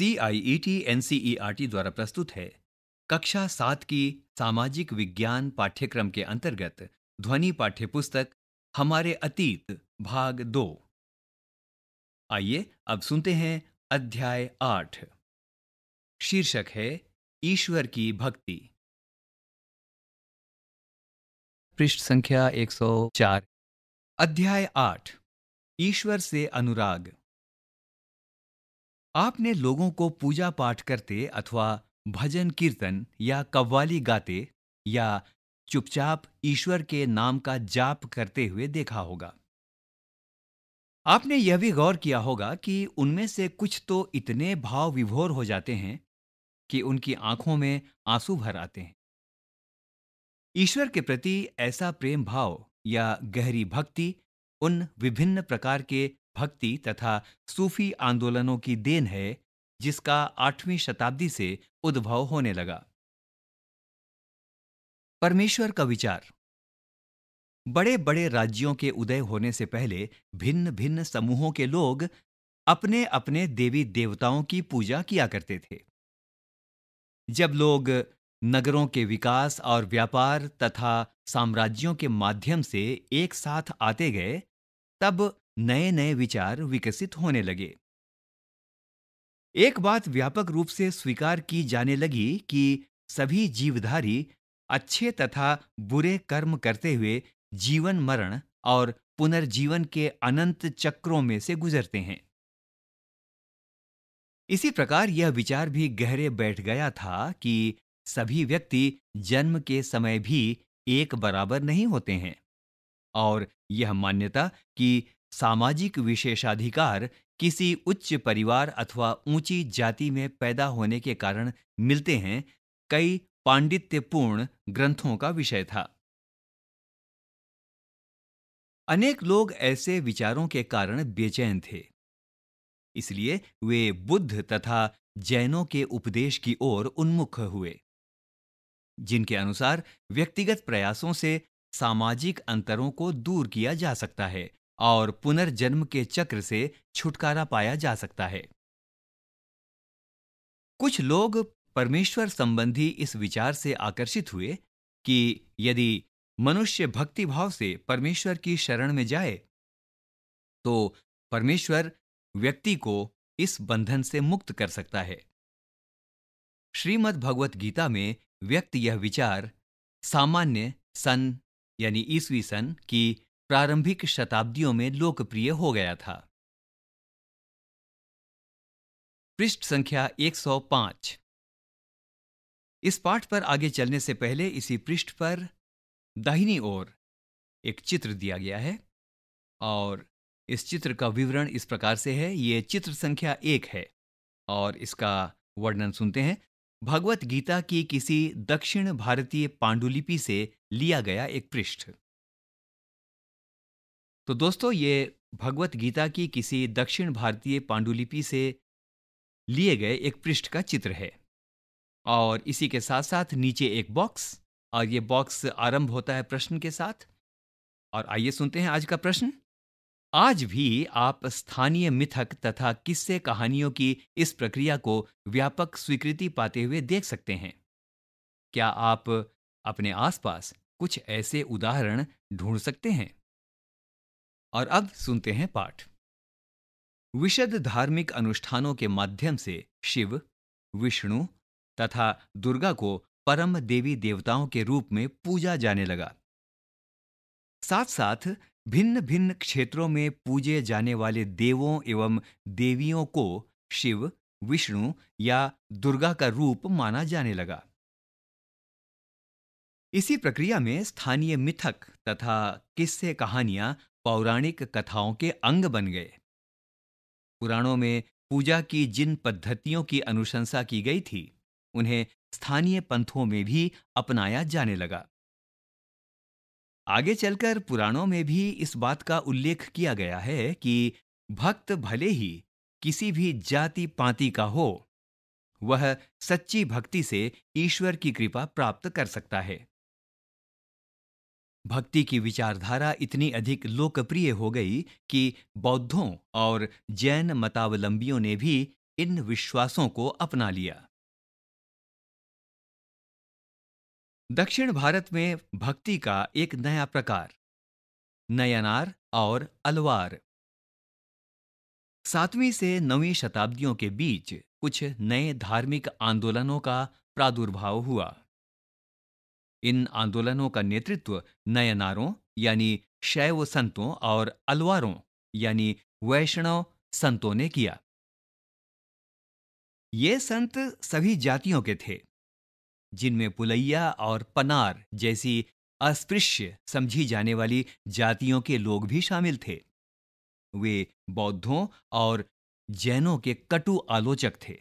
C I E T N C E R T द्वारा प्रस्तुत है कक्षा सात की सामाजिक विज्ञान पाठ्यक्रम के अंतर्गत ध्वनि पाठ्य पुस्तक हमारे अतीत भाग दो आइए अब सुनते हैं अध्याय आठ शीर्षक है ईश्वर की भक्ति पृष्ठ संख्या 104 अध्याय आठ ईश्वर से अनुराग आपने लोगों को पूजा पाठ करते अथवा भजन कीर्तन या कव्वाली गाते या चुपचाप ईश्वर के नाम का जाप करते हुए देखा होगा आपने यह भी गौर किया होगा कि उनमें से कुछ तो इतने भाव विभोर हो जाते हैं कि उनकी आंखों में आंसू भर आते हैं ईश्वर के प्रति ऐसा प्रेम भाव या गहरी भक्ति उन विभिन्न प्रकार के भक्ति तथा सूफी आंदोलनों की देन है जिसका आठवीं शताब्दी से उद्भव होने लगा परमेश्वर का विचार बड़े बड़े राज्यों के उदय होने से पहले भिन्न भिन्न समूहों के लोग अपने अपने देवी देवताओं की पूजा किया करते थे जब लोग नगरों के विकास और व्यापार तथा साम्राज्यों के माध्यम से एक साथ आते गए तब नए नए विचार विकसित होने लगे एक बात व्यापक रूप से स्वीकार की जाने लगी कि सभी जीवधारी अच्छे तथा बुरे कर्म करते हुए जीवन मरण और पुनर्जीवन के अनंत चक्रों में से गुजरते हैं इसी प्रकार यह विचार भी गहरे बैठ गया था कि सभी व्यक्ति जन्म के समय भी एक बराबर नहीं होते हैं और यह मान्यता कि सामाजिक विशेषाधिकार किसी उच्च परिवार अथवा ऊंची जाति में पैदा होने के कारण मिलते हैं कई पांडित्यपूर्ण ग्रंथों का विषय था अनेक लोग ऐसे विचारों के कारण बेचैन थे इसलिए वे बुद्ध तथा जैनों के उपदेश की ओर उन्मुख हुए जिनके अनुसार व्यक्तिगत प्रयासों से सामाजिक अंतरों को दूर किया जा सकता है और पुनर्जन्म के चक्र से छुटकारा पाया जा सकता है कुछ लोग परमेश्वर संबंधी इस विचार से आकर्षित हुए कि यदि मनुष्य भक्ति भाव से परमेश्वर की शरण में जाए तो परमेश्वर व्यक्ति को इस बंधन से मुक्त कर सकता है श्रीमद् भगवत गीता में व्यक्त यह विचार सामान्य सन यानी ईसवी सन की प्रारंभिक शताब्दियों में लोकप्रिय हो गया था पृष्ठ संख्या 105 इस पाठ पर आगे चलने से पहले इसी पृष्ठ पर दाहिनी ओर एक चित्र दिया गया है और इस चित्र का विवरण इस प्रकार से है ये चित्र संख्या एक है और इसका वर्णन सुनते हैं भगवत गीता की किसी दक्षिण भारतीय पांडुलिपि से लिया गया एक पृष्ठ तो दोस्तों ये भगवत गीता की किसी दक्षिण भारतीय पांडुलिपि से लिए गए एक पृष्ठ का चित्र है और इसी के साथ साथ नीचे एक बॉक्स और ये बॉक्स आरंभ होता है प्रश्न के साथ और आइए सुनते हैं आज का प्रश्न आज भी आप स्थानीय मिथक तथा किस्से कहानियों की इस प्रक्रिया को व्यापक स्वीकृति पाते हुए देख सकते हैं क्या आप अपने आसपास कुछ ऐसे उदाहरण ढूंढ सकते हैं और अब सुनते हैं पाठ विशद धार्मिक अनुष्ठानों के माध्यम से शिव विष्णु तथा दुर्गा को परम देवी देवताओं के रूप में पूजा जाने लगा साथ साथ भिन्न भिन्न क्षेत्रों में पूजे जाने वाले देवों एवं देवियों को शिव विष्णु या दुर्गा का रूप माना जाने लगा इसी प्रक्रिया में स्थानीय मिथक तथा किस्से कहानियां पौराणिक कथाओं के अंग बन गए पुराणों में पूजा की जिन पद्धतियों की अनुशंसा की गई थी उन्हें स्थानीय पंथों में भी अपनाया जाने लगा आगे चलकर पुराणों में भी इस बात का उल्लेख किया गया है कि भक्त भले ही किसी भी जाति पांति का हो वह सच्ची भक्ति से ईश्वर की कृपा प्राप्त कर सकता है भक्ति की विचारधारा इतनी अधिक लोकप्रिय हो गई कि बौद्धों और जैन मतावलंबियों ने भी इन विश्वासों को अपना लिया दक्षिण भारत में भक्ति का एक नया प्रकार नयनार और अलवार सातवीं से नौवीं शताब्दियों के बीच कुछ नए धार्मिक आंदोलनों का प्रादुर्भाव हुआ इन आंदोलनों का नेतृत्व नयनारों यानी शैव संतों और अलवारों यानी वैष्णव संतों ने किया ये संत सभी जातियों के थे जिनमें पुलैया और पनार जैसी अस्पृश्य समझी जाने वाली जातियों के लोग भी शामिल थे वे बौद्धों और जैनों के कटु आलोचक थे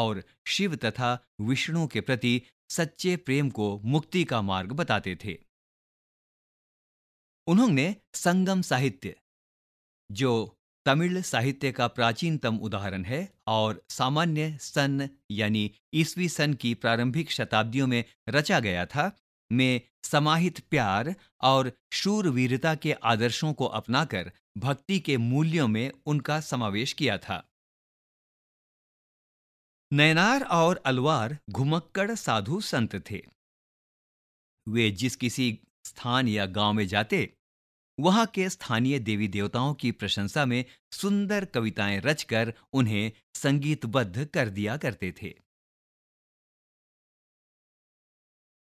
और शिव तथा विष्णु के प्रति सच्चे प्रेम को मुक्ति का मार्ग बताते थे उन्होंने संगम साहित्य जो तमिल साहित्य का प्राचीनतम उदाहरण है और सामान्य सन यानी ईसवी सन की प्रारंभिक शताब्दियों में रचा गया था में समाहित प्यार और शूरवीरता के आदर्शों को अपनाकर भक्ति के मूल्यों में उनका समावेश किया था नैनार और अलवार घुमक्कड़ साधु संत थे वे जिस किसी स्थान या गांव में जाते वहां के स्थानीय देवी देवताओं की प्रशंसा में सुंदर कविताएं रचकर उन्हें संगीतबद्ध कर दिया करते थे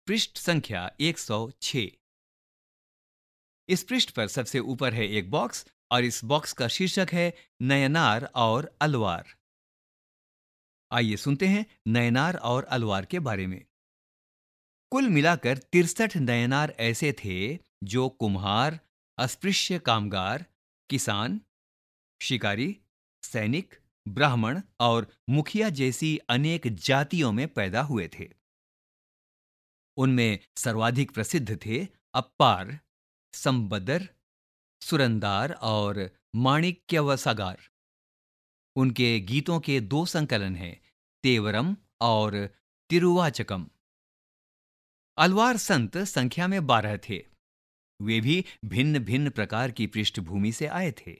पृष्ठ संख्या 106 इस पृष्ठ पर सबसे ऊपर है एक बॉक्स और इस बॉक्स का शीर्षक है नयनार और अलवार आइए सुनते हैं नयनार और अलवार के बारे में कुल मिलाकर तिरसठ नयनार ऐसे थे जो कुम्हार अस्पृश्य कामगार किसान शिकारी सैनिक ब्राह्मण और मुखिया जैसी अनेक जातियों में पैदा हुए थे उनमें सर्वाधिक प्रसिद्ध थे अप्पार संबदर सुरंदार और माणिक्यवसागार उनके गीतों के दो संकलन हैं तेवरम और तिरुवाचकम अलवार संत संख्या में बारह थे वे भी भिन्न भिन्न प्रकार की पृष्ठभूमि से आए थे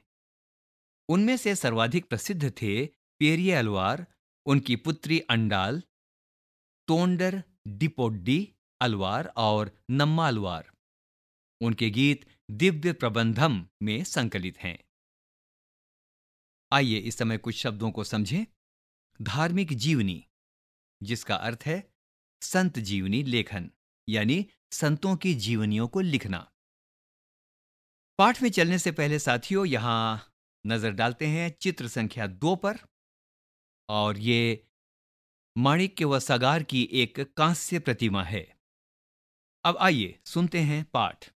उनमें से सर्वाधिक प्रसिद्ध थे पेरिय अलवार उनकी पुत्री अंडाल तोंडर डिपोड्डी अलवार और नम्मा अलवार उनके गीत दिव्य प्रबंधम में संकलित हैं आइए इस समय कुछ शब्दों को समझें धार्मिक जीवनी जिसका अर्थ है संत जीवनी लेखन यानी संतों की जीवनियों को लिखना पाठ में चलने से पहले साथियों यहां नजर डालते हैं चित्र संख्या दो पर और ये माणिक्य व सगार की एक कांस्य प्रतिमा है अब आइए सुनते हैं पाठ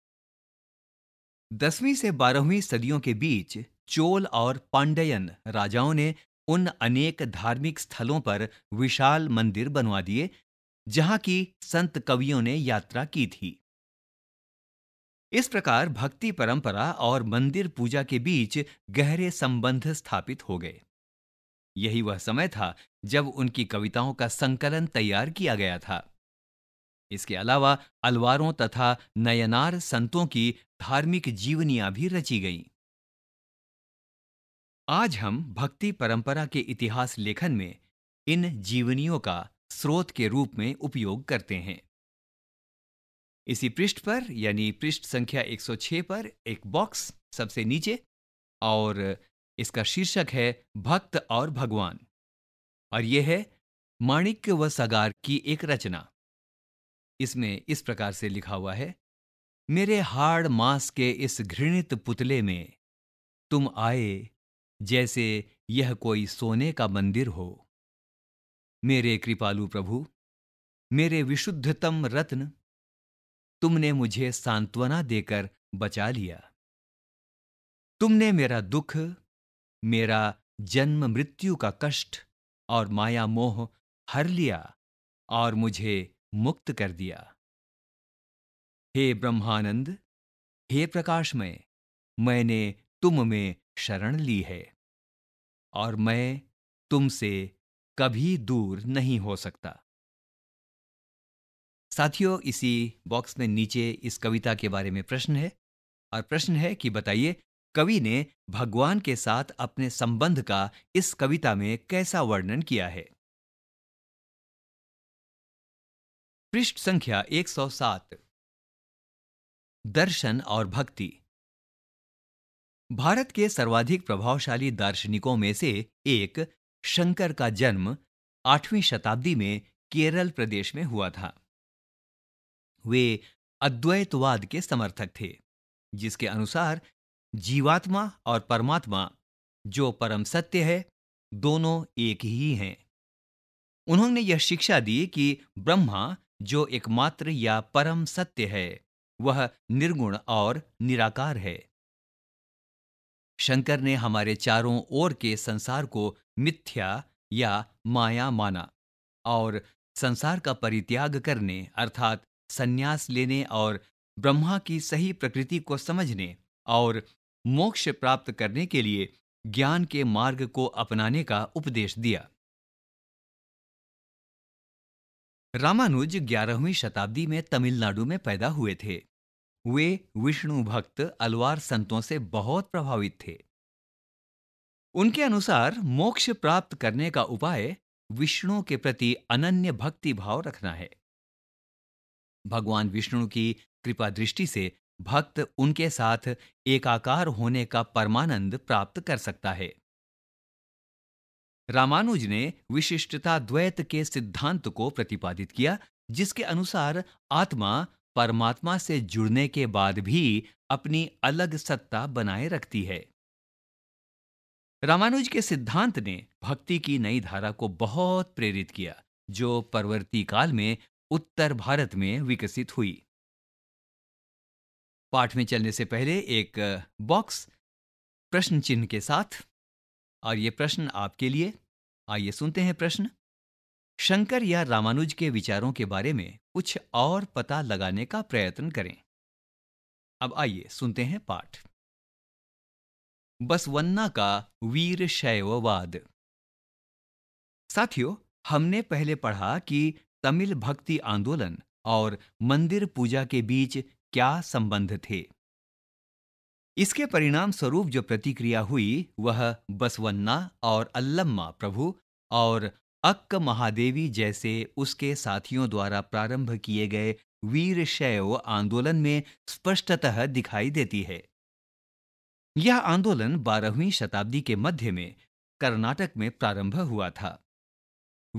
दसवीं से बारहवीं सदियों के बीच चोल और पांडयन राजाओं ने उन अनेक धार्मिक स्थलों पर विशाल मंदिर बनवा दिए जहां की संत कवियों ने यात्रा की थी इस प्रकार भक्ति परंपरा और मंदिर पूजा के बीच गहरे संबंध स्थापित हो गए यही वह समय था जब उनकी कविताओं का संकलन तैयार किया गया था इसके अलावा अलवारों तथा नयनार संतों की धार्मिक जीवनियां भी रची गईं। आज हम भक्ति परंपरा के इतिहास लेखन में इन जीवनियों का स्रोत के रूप में उपयोग करते हैं इसी पृष्ठ पर यानी पृष्ठ संख्या 106 पर एक बॉक्स सबसे नीचे और इसका शीर्षक है भक्त और भगवान और यह है माणिक्य व सगार की एक रचना इसमें इस प्रकार से लिखा हुआ है मेरे हाड़ मास के इस घृणित पुतले में तुम आए जैसे यह कोई सोने का मंदिर हो मेरे कृपालु प्रभु मेरे विशुद्धतम रत्न तुमने मुझे सांत्वना देकर बचा लिया तुमने मेरा दुख मेरा जन्म मृत्यु का कष्ट और माया मोह हर लिया और मुझे मुक्त कर दिया हे ब्रह्मानंद हे प्रकाशमय मैंने तुम में शरण ली है और मैं तुमसे कभी दूर नहीं हो सकता साथियों इसी बॉक्स में नीचे इस कविता के बारे में प्रश्न है और प्रश्न है कि बताइए कवि ने भगवान के साथ अपने संबंध का इस कविता में कैसा वर्णन किया है पृष्ठ संख्या 107 दर्शन और भक्ति भारत के सर्वाधिक प्रभावशाली दार्शनिकों में से एक शंकर का जन्म आठवीं शताब्दी में केरल प्रदेश में हुआ था वे अद्वैतवाद के समर्थक थे जिसके अनुसार जीवात्मा और परमात्मा जो परम सत्य है दोनों एक ही हैं उन्होंने यह शिक्षा दी कि ब्रह्मा जो एकमात्र या परम सत्य है वह निर्गुण और निराकार है शंकर ने हमारे चारों ओर के संसार को मिथ्या या माया माना और संसार का परित्याग करने अर्थात संन्यास लेने और ब्रह्मा की सही प्रकृति को समझने और मोक्ष प्राप्त करने के लिए ज्ञान के मार्ग को अपनाने का उपदेश दिया रामानुज ग्यारहवीं शताब्दी में तमिलनाडु में पैदा हुए थे वे विष्णु भक्त अलवार संतों से बहुत प्रभावित थे उनके अनुसार मोक्ष प्राप्त करने का उपाय विष्णु के प्रति अनन्य भक्ति भाव रखना है भगवान विष्णु की कृपा दृष्टि से भक्त उनके साथ एकाकार होने का परमानंद प्राप्त कर सकता है रामानुज ने विशिष्टता द्वैत के सिद्धांत को प्रतिपादित किया जिसके अनुसार आत्मा परमात्मा से जुड़ने के बाद भी अपनी अलग सत्ता बनाए रखती है रामानुज के सिद्धांत ने भक्ति की नई धारा को बहुत प्रेरित किया जो परवर्ती काल में उत्तर भारत में विकसित हुई पाठ में चलने से पहले एक बॉक्स प्रश्न चिन्ह के साथ और ये प्रश्न आपके लिए आइए सुनते हैं प्रश्न शंकर या रामानुज के विचारों के बारे में कुछ और पता लगाने का प्रयत्न करें अब आइए सुनते हैं पाठ बसवन्ना का वीर शैववाद साथियों हमने पहले पढ़ा कि तमिल भक्ति आंदोलन और मंदिर पूजा के बीच क्या संबंध थे इसके परिणाम स्वरूप जो प्रतिक्रिया हुई वह बसवन्ना और अल्लम्मा प्रभु और अक्क महादेवी जैसे उसके साथियों द्वारा प्रारंभ किए गए वीर शैव आंदोलन में स्पष्टतः दिखाई देती है यह आंदोलन 12वीं शताब्दी के मध्य में कर्नाटक में प्रारंभ हुआ था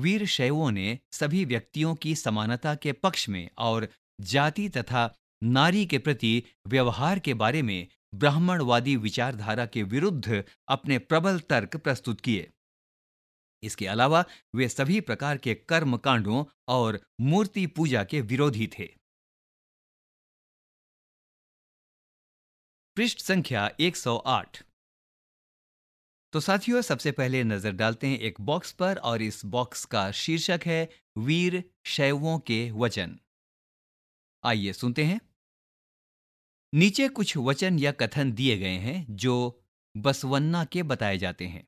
वीर शैवों ने सभी व्यक्तियों की समानता के पक्ष में और जाति तथा नारी के प्रति व्यवहार के बारे में ब्राह्मणवादी विचारधारा के विरुद्ध अपने प्रबल तर्क प्रस्तुत किए इसके अलावा वे सभी प्रकार के कर्म कांडों और मूर्ति पूजा के विरोधी थे पृष्ठ संख्या 108 तो साथियों सबसे पहले नजर डालते हैं एक बॉक्स पर और इस बॉक्स का शीर्षक है वीर शैवों के वचन आइए सुनते हैं नीचे कुछ वचन या कथन दिए गए हैं जो बसवन्ना के बताए जाते हैं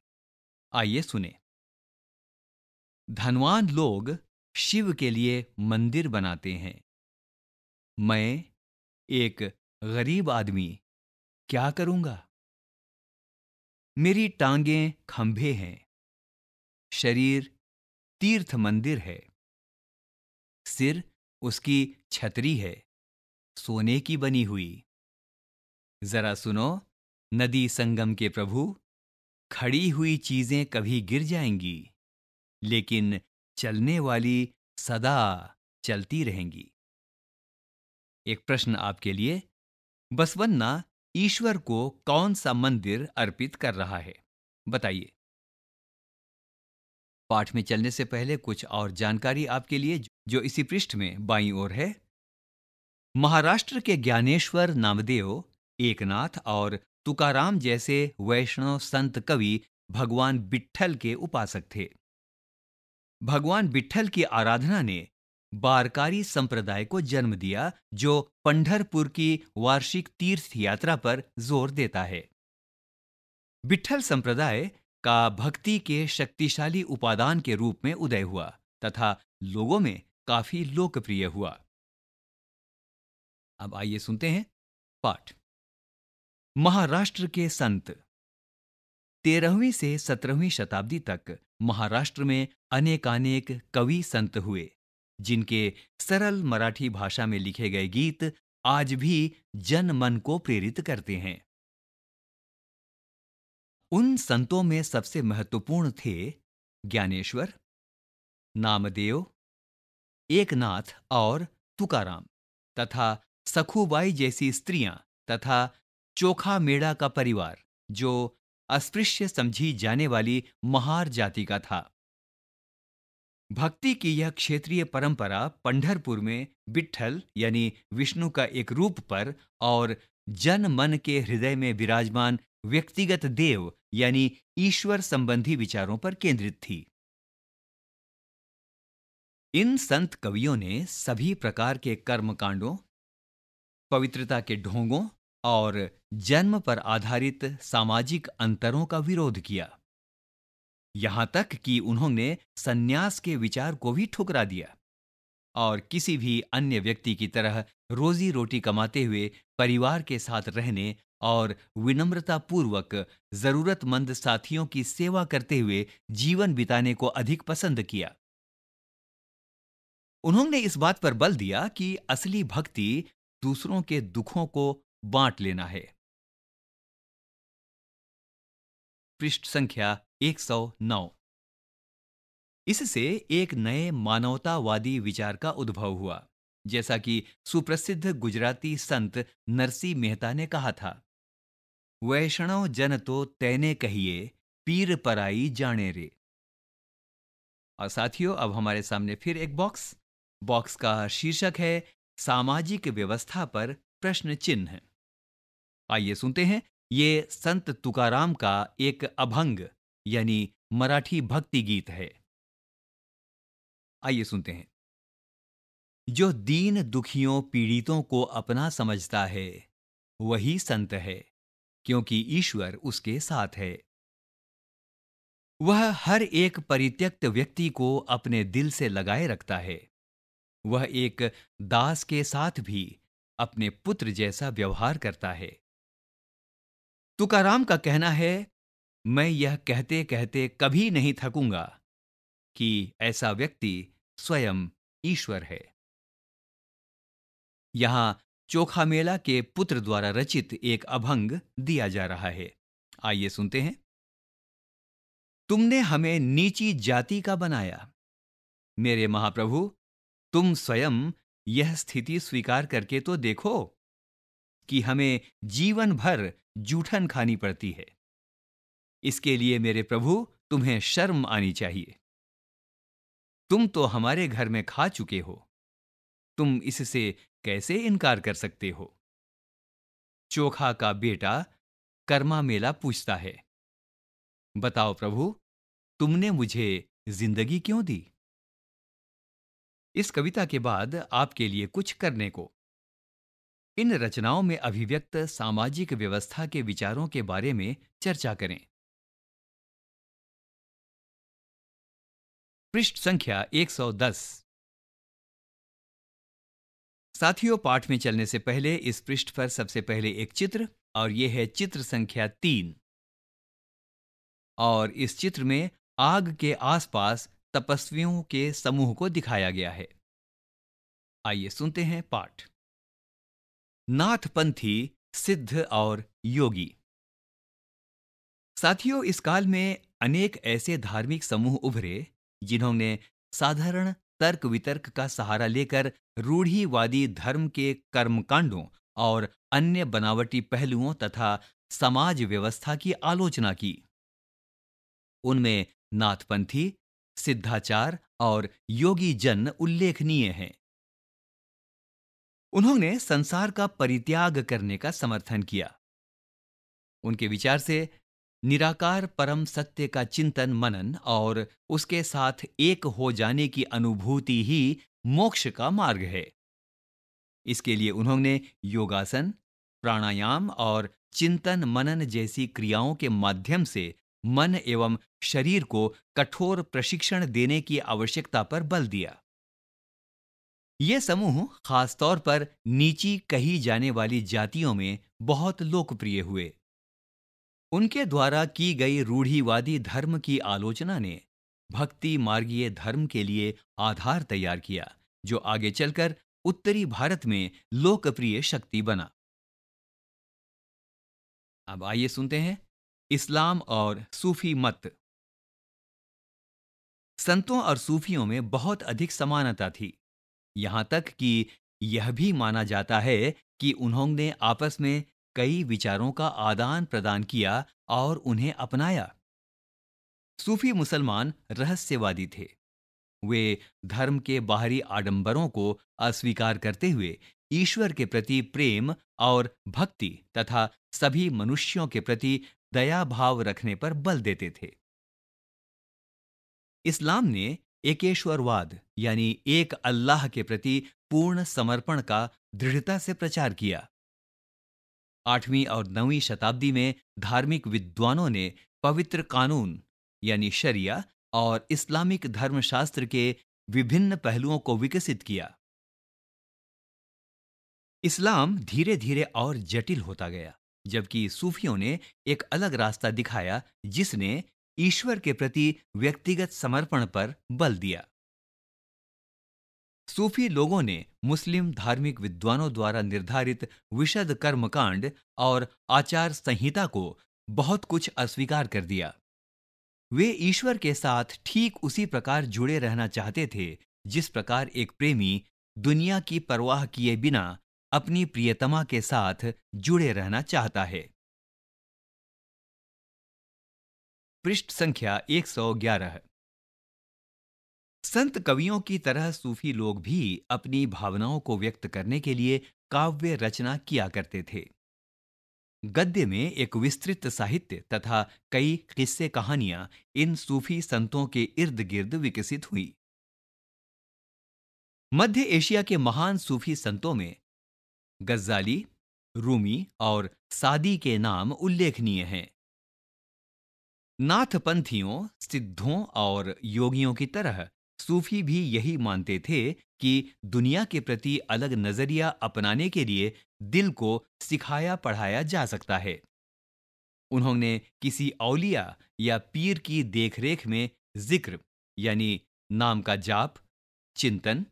आइए सुने धनवान लोग शिव के लिए मंदिर बनाते हैं मैं एक गरीब आदमी क्या करूंगा मेरी टांगें खंभे हैं शरीर तीर्थ मंदिर है सिर उसकी छतरी है सोने की बनी हुई जरा सुनो नदी संगम के प्रभु खड़ी हुई चीजें कभी गिर जाएंगी लेकिन चलने वाली सदा चलती रहेंगी एक प्रश्न आपके लिए बसवन्ना ईश्वर को कौन सा मंदिर अर्पित कर रहा है बताइए पाठ में चलने से पहले कुछ और जानकारी आपके लिए जो इसी पृष्ठ में बाई ओर है महाराष्ट्र के ज्ञानेश्वर नामदेव एकनाथ और तुकाराम जैसे वैष्णव संत कवि भगवान बिट्ठल के उपासक थे भगवान विट्ठल की आराधना ने बारकारी संप्रदाय को जन्म दिया जो पंढरपुर की वार्षिक तीर्थ यात्रा पर जोर देता है विट्ठल संप्रदाय का भक्ति के शक्तिशाली उपादान के रूप में उदय हुआ तथा लोगों में काफी लोकप्रिय हुआ अब आइए सुनते हैं पाठ महाराष्ट्र के संत तेरहवीं से सत्रहवीं शताब्दी तक महाराष्ट्र में अनेकानेक कवि संत हुए जिनके सरल मराठी भाषा में लिखे गए गीत आज भी जन मन को प्रेरित करते हैं उन संतों में सबसे महत्वपूर्ण थे ज्ञानेश्वर नामदेव एकनाथ और तुकाराम तथा सखुबाई जैसी स्त्रियां तथा चोखा मेड़ा का परिवार जो अस्पृश्य समझी जाने वाली महार जाति का था भक्ति की यह क्षेत्रीय परंपरा पंढरपुर में विठल यानी विष्णु का एक रूप पर और जन मन के हृदय में विराजमान व्यक्तिगत देव यानी ईश्वर संबंधी विचारों पर केंद्रित थी इन संत कवियों ने सभी प्रकार के कर्मकांडों पवित्रता के ढोंगों और जन्म पर आधारित सामाजिक अंतरों का विरोध किया यहां तक कि उन्होंने सन्यास के विचार को भी ठुकरा दिया और किसी भी अन्य व्यक्ति की तरह रोजी रोटी कमाते हुए परिवार के साथ रहने और विनम्रतापूर्वक जरूरतमंद साथियों की सेवा करते हुए जीवन बिताने को अधिक पसंद किया उन्होंने इस बात पर बल दिया कि असली भक्ति दूसरों के दुखों को बांट लेना है पृष्ठ संख्या 109 इससे एक नए मानवतावादी विचार का उद्भव हुआ जैसा कि सुप्रसिद्ध गुजराती संत नरसी मेहता ने कहा था वैष्णव जन तो तैने कहिए पीर पराई जाने रे और साथियों अब हमारे सामने फिर एक बॉक्स बॉक्स का शीर्षक है सामाजिक व्यवस्था पर प्रश्न चिन्ह आइए सुनते हैं ये संत तुकाराम का एक अभंग यानी मराठी भक्ति गीत है आइए सुनते हैं जो दीन दुखियों पीड़ितों को अपना समझता है वही संत है क्योंकि ईश्वर उसके साथ है वह हर एक परित्यक्त व्यक्ति को अपने दिल से लगाए रखता है वह एक दास के साथ भी अपने पुत्र जैसा व्यवहार करता है तुकाराम का कहना है मैं यह कहते कहते कभी नहीं थकूंगा कि ऐसा व्यक्ति स्वयं ईश्वर है यहां चोखा मेला के पुत्र द्वारा रचित एक अभंग दिया जा रहा है आइए सुनते हैं तुमने हमें नीची जाति का बनाया मेरे महाप्रभु तुम स्वयं यह स्थिति स्वीकार करके तो देखो कि हमें जीवन भर जूठन खानी पड़ती है इसके लिए मेरे प्रभु तुम्हें शर्म आनी चाहिए तुम तो हमारे घर में खा चुके हो तुम इससे कैसे इनकार कर सकते हो चोखा का बेटा कर्मा मेला पूछता है बताओ प्रभु तुमने मुझे जिंदगी क्यों दी इस कविता के बाद आपके लिए कुछ करने को इन रचनाओं में अभिव्यक्त सामाजिक व्यवस्था के विचारों के बारे में चर्चा करें पृष्ठ संख्या 110 साथियों पाठ में चलने से पहले इस पृष्ठ पर सबसे पहले एक चित्र और यह है चित्र संख्या तीन और इस चित्र में आग के आसपास तपस्वियों के समूह को दिखाया गया है आइए सुनते हैं पाठ नाथपंथी सिद्ध और योगी साथियों इस काल में अनेक ऐसे धार्मिक समूह उभरे जिन्होंने साधारण तर्क वितर्क का सहारा लेकर रूढ़ीवादी धर्म के कर्मकांडों और अन्य बनावटी पहलुओं तथा समाज व्यवस्था की आलोचना की उनमें नाथपंथी सिद्धाचार और योगी जन उल्लेखनीय हैं उन्होंने संसार का परित्याग करने का समर्थन किया उनके विचार से निराकार परम सत्य का चिंतन मनन और उसके साथ एक हो जाने की अनुभूति ही मोक्ष का मार्ग है इसके लिए उन्होंने योगासन प्राणायाम और चिंतन मनन जैसी क्रियाओं के माध्यम से मन एवं शरीर को कठोर प्रशिक्षण देने की आवश्यकता पर बल दिया ये समूह खासतौर पर नीची कही जाने वाली जातियों में बहुत लोकप्रिय हुए उनके द्वारा की गई रूढ़ीवादी धर्म की आलोचना ने भक्ति मार्गीय धर्म के लिए आधार तैयार किया जो आगे चलकर उत्तरी भारत में लोकप्रिय शक्ति बना अब आइए सुनते हैं इस्लाम और सूफी मत संतों और सूफियों में बहुत अधिक समानता थी यहां तक कि यह भी माना जाता है कि उन्होंने आपस में कई विचारों का आदान प्रदान किया और उन्हें अपनाया सूफी मुसलमान रहस्यवादी थे वे धर्म के बाहरी आडंबरों को अस्वीकार करते हुए ईश्वर के प्रति प्रेम और भक्ति तथा सभी मनुष्यों के प्रति दया भाव रखने पर बल देते थे इस्लाम ने एकेश्वरवाद यानी एक अल्लाह के प्रति पूर्ण समर्पण का दृढ़ता से प्रचार किया आठवीं और नौवीं शताब्दी में धार्मिक विद्वानों ने पवित्र कानून यानी शरिया और इस्लामिक धर्मशास्त्र के विभिन्न पहलुओं को विकसित किया इस्लाम धीरे धीरे और जटिल होता गया जबकि सूफियों ने एक अलग रास्ता दिखाया जिसने ईश्वर के प्रति व्यक्तिगत समर्पण पर बल दिया सूफी लोगों ने मुस्लिम धार्मिक विद्वानों द्वारा निर्धारित विशद कर्मकांड और आचार संहिता को बहुत कुछ अस्वीकार कर दिया वे ईश्वर के साथ ठीक उसी प्रकार जुड़े रहना चाहते थे जिस प्रकार एक प्रेमी दुनिया की परवाह किए बिना अपनी प्रियतमा के साथ जुड़े रहना चाहता है पृष्ठ संख्या 111 संत कवियों की तरह सूफी लोग भी अपनी भावनाओं को व्यक्त करने के लिए काव्य रचना किया करते थे गद्य में एक विस्तृत साहित्य तथा कई किस्से कहानियां इन सूफी संतों के इर्द गिर्द विकसित हुई मध्य एशिया के महान सूफी संतों में गज्जाली रूमी और सादी के नाम उल्लेखनीय हैं नाथपंथियों सिद्धों और योगियों की तरह सूफी भी यही मानते थे कि दुनिया के प्रति अलग नजरिया अपनाने के लिए दिल को सिखाया पढ़ाया जा सकता है उन्होंने किसी औलिया या पीर की देखरेख में जिक्र यानी नाम का जाप चिंतन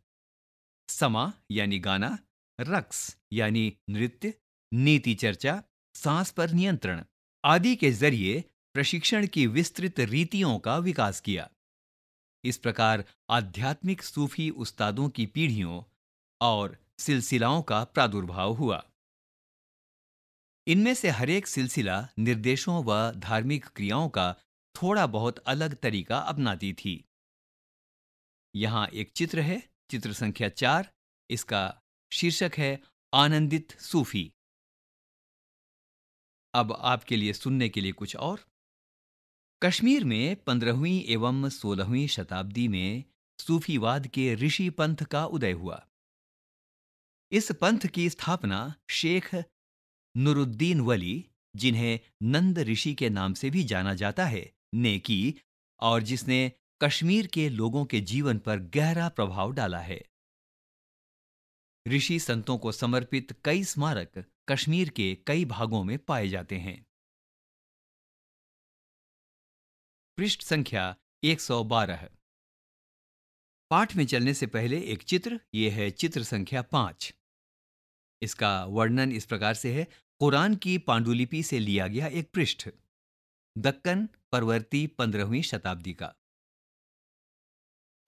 समा यानी गाना रक्स यानी नृत्य नीति चर्चा सांस पर नियंत्रण आदि के जरिए प्रशिक्षण की विस्तृत रीतियों का विकास किया इस प्रकार आध्यात्मिक सूफी उस्तादों की पीढ़ियों और सिलसिलाओं का प्रादुर्भाव हुआ इनमें से हरेक सिलसिला निर्देशों व धार्मिक क्रियाओं का थोड़ा बहुत अलग तरीका अपनाती थी यहां एक चित्र है चित्र संख्या चार इसका शीर्षक है आनंदित सूफी अब आपके लिए सुनने के लिए कुछ और कश्मीर में पंद्रहवीं एवं सोलहवीं शताब्दी में सूफीवाद के ऋषि पंथ का उदय हुआ इस पंथ की स्थापना शेख नुरुद्दीन वली जिन्हें नंद ऋषि के नाम से भी जाना जाता है ने की और जिसने कश्मीर के लोगों के जीवन पर गहरा प्रभाव डाला है ऋषि संतों को समर्पित कई स्मारक कश्मीर के कई भागों में पाए जाते हैं पृष्ठ संख्या 112 पाठ में चलने से पहले एक चित्र यह है चित्र संख्या पांच इसका वर्णन इस प्रकार से है कुरान की पांडुलिपि से लिया गया एक पृष्ठ दक्कन परवर्ती पंद्रहवीं शताब्दी का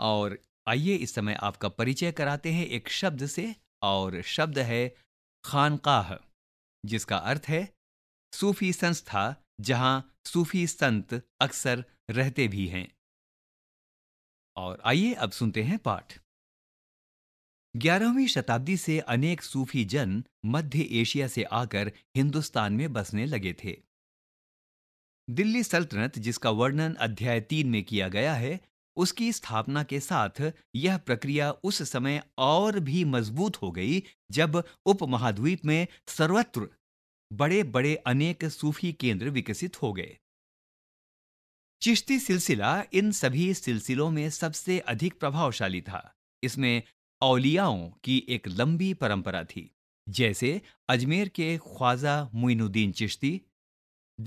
और आइए इस समय आपका परिचय कराते हैं एक शब्द से और शब्द है खानकाह जिसका अर्थ है सूफी संस्था जहां सूफी संत अक्सर रहते भी हैं और आइए अब सुनते हैं पाठ ग्यारहवीं शताब्दी से अनेक सूफी जन मध्य एशिया से आकर हिंदुस्तान में बसने लगे थे दिल्ली सल्तनत जिसका वर्णन अध्याय तीन में किया गया है उसकी स्थापना के साथ यह प्रक्रिया उस समय और भी मजबूत हो गई जब उपमहाद्वीप में सर्वत्र बड़े बड़े अनेक सूफी केंद्र विकसित हो गए चिश्ती सिलसिला इन सभी सिलसिलों में सबसे अधिक प्रभावशाली था इसमें औलियाओं की एक लंबी परंपरा थी जैसे अजमेर के ख्वाजा मुइनुद्दीन चिश्ती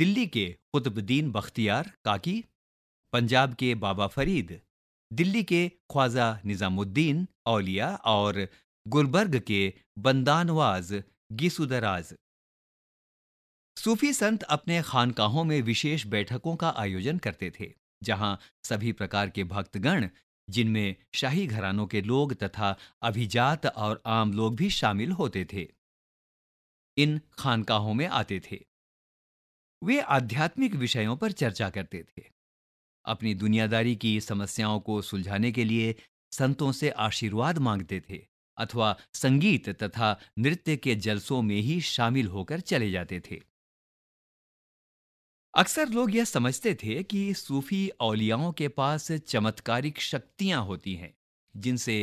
दिल्ली के कुतुबुद्दीन बख्तियार काकी पंजाब के बाबा फरीद दिल्ली के ख्वाजा निज़ामुद्दीन औलिया और गुलबर्ग के बंदानवाज गीसुदराज सूफी संत अपने खानकाहों में विशेष बैठकों का आयोजन करते थे जहां सभी प्रकार के भक्तगण जिनमें शाही घरानों के लोग तथा अभिजात और आम लोग भी शामिल होते थे इन खानकाहों में आते थे वे आध्यात्मिक विषयों पर चर्चा करते थे अपनी दुनियादारी की समस्याओं को सुलझाने के लिए संतों से आशीर्वाद मांगते थे अथवा संगीत तथा नृत्य के जलसों में ही शामिल होकर चले जाते थे अक्सर लोग यह समझते थे कि सूफी औलियाओं के पास चमत्कारिक शक्तियां होती हैं जिनसे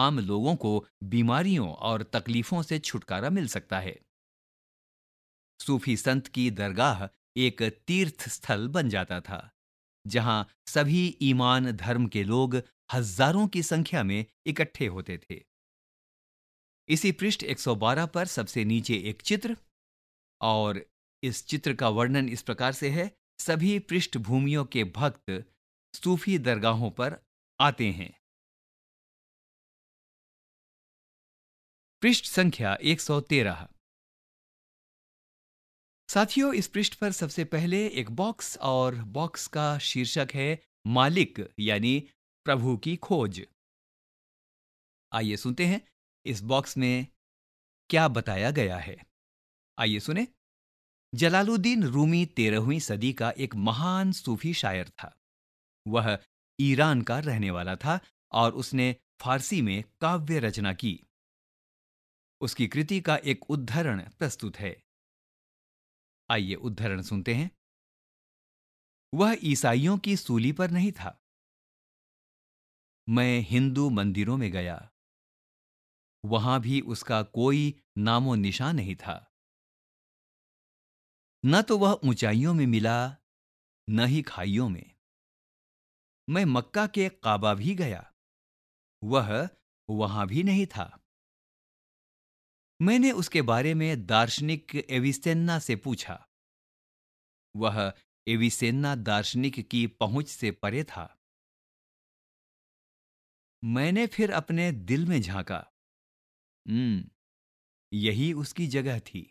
आम लोगों को बीमारियों और तकलीफों से छुटकारा मिल सकता है सूफी संत की दरगाह एक तीर्थ स्थल बन जाता था जहां सभी ईमान धर्म के लोग हजारों की संख्या में इकट्ठे होते थे इसी पृष्ठ 112 पर सबसे नीचे एक चित्र और इस चित्र का वर्णन इस प्रकार से है सभी पृष्ठभूमियों के भक्त सूफी दरगाहों पर आते हैं पृष्ठ संख्या 113 साथियों इस पृष्ठ पर सबसे पहले एक बॉक्स और बॉक्स का शीर्षक है मालिक यानी प्रभु की खोज आइए सुनते हैं इस बॉक्स में क्या बताया गया है आइए सुने जलालुद्दीन रूमी तेरहवीं सदी का एक महान सूफी शायर था वह ईरान का रहने वाला था और उसने फारसी में काव्य रचना की उसकी कृति का एक उद्धरण प्रस्तुत है आइए उद्धरण सुनते हैं वह ईसाइयों की सूली पर नहीं था मैं हिंदू मंदिरों में गया वहां भी उसका कोई नामो निशान नहीं था न तो वह ऊंचाइयों में मिला न ही खाइयों में मैं मक्का के काबा भी गया वह वहां भी नहीं था मैंने उसके बारे में दार्शनिक एविसेन्ना से पूछा वह एविसेन्ना दार्शनिक की पहुंच से परे था मैंने फिर अपने दिल में झांका हम्म यही उसकी जगह थी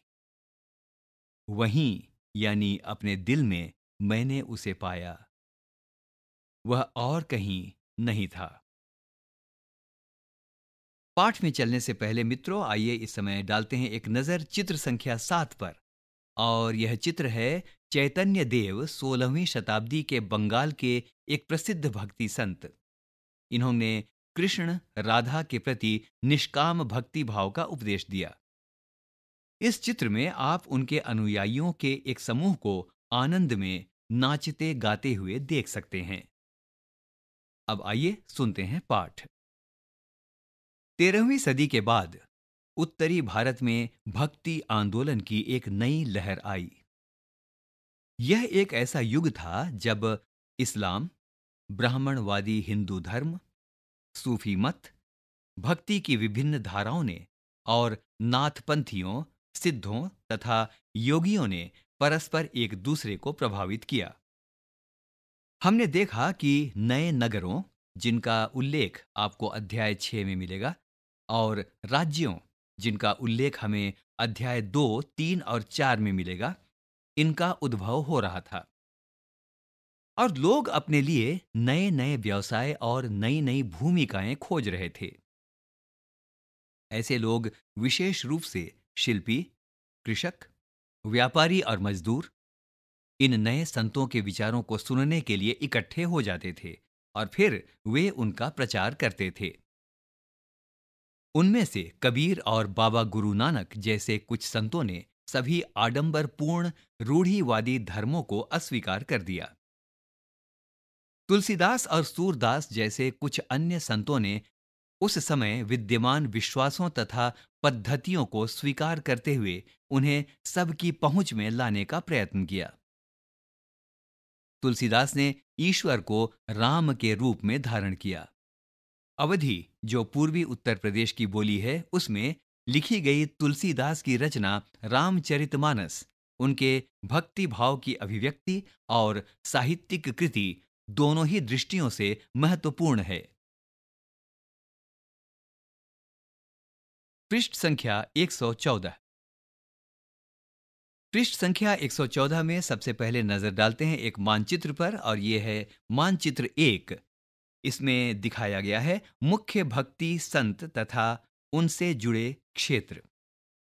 वहीं यानी अपने दिल में मैंने उसे पाया वह और कहीं नहीं था पाठ में चलने से पहले मित्रों आइए इस समय डालते हैं एक नजर चित्र संख्या सात पर और यह चित्र है चैतन्य देव सोलहवीं शताब्दी के बंगाल के एक प्रसिद्ध भक्ति संत इन्होंने कृष्ण राधा के प्रति निष्काम भक्ति भाव का उपदेश दिया इस चित्र में आप उनके अनुयायियों के एक समूह को आनंद में नाचते गाते हुए देख सकते हैं अब आइए सुनते हैं पाठ तेरहवीं सदी के बाद उत्तरी भारत में भक्ति आंदोलन की एक नई लहर आई यह एक ऐसा युग था जब इस्लाम ब्राह्मणवादी हिंदू धर्म सूफी मत भक्ति की विभिन्न धाराओं ने और नाथपंथियों सिद्धों तथा योगियों ने परस्पर एक दूसरे को प्रभावित किया हमने देखा कि नए नगरों जिनका उल्लेख आपको अध्याय छह में मिलेगा और राज्यों जिनका उल्लेख हमें अध्याय दो तीन और चार में मिलेगा इनका उद्भव हो रहा था और लोग अपने लिए नए नए व्यवसाय और नई नई भूमिकाएं खोज रहे थे ऐसे लोग विशेष रूप से शिल्पी कृषक व्यापारी और मजदूर इन नए संतों के विचारों को सुनने के लिए इकट्ठे हो जाते थे और फिर वे उनका प्रचार करते थे उनमें से कबीर और बाबा गुरु नानक जैसे कुछ संतों ने सभी आडंबरपूर्ण रूढ़ीवादी धर्मों को अस्वीकार कर दिया तुलसीदास और सूरदास जैसे कुछ अन्य संतों ने उस समय विद्यमान विश्वासों तथा पद्धतियों को स्वीकार करते हुए उन्हें सबकी पहुंच में लाने का प्रयत्न किया तुलसीदास ने ईश्वर को राम के रूप में धारण किया अवधि जो पूर्वी उत्तर प्रदेश की बोली है उसमें लिखी गई तुलसीदास की रचना रामचरितमानस उनके भक्ति भाव की अभिव्यक्ति और साहित्यिक कृति दोनों ही दृष्टियों से महत्वपूर्ण है पृष्ठ संख्या 114 पृष्ठ संख्या 114 में सबसे पहले नजर डालते हैं एक मानचित्र पर और यह है मानचित्र एक इसमें दिखाया गया है मुख्य भक्ति संत तथा उनसे जुड़े क्षेत्र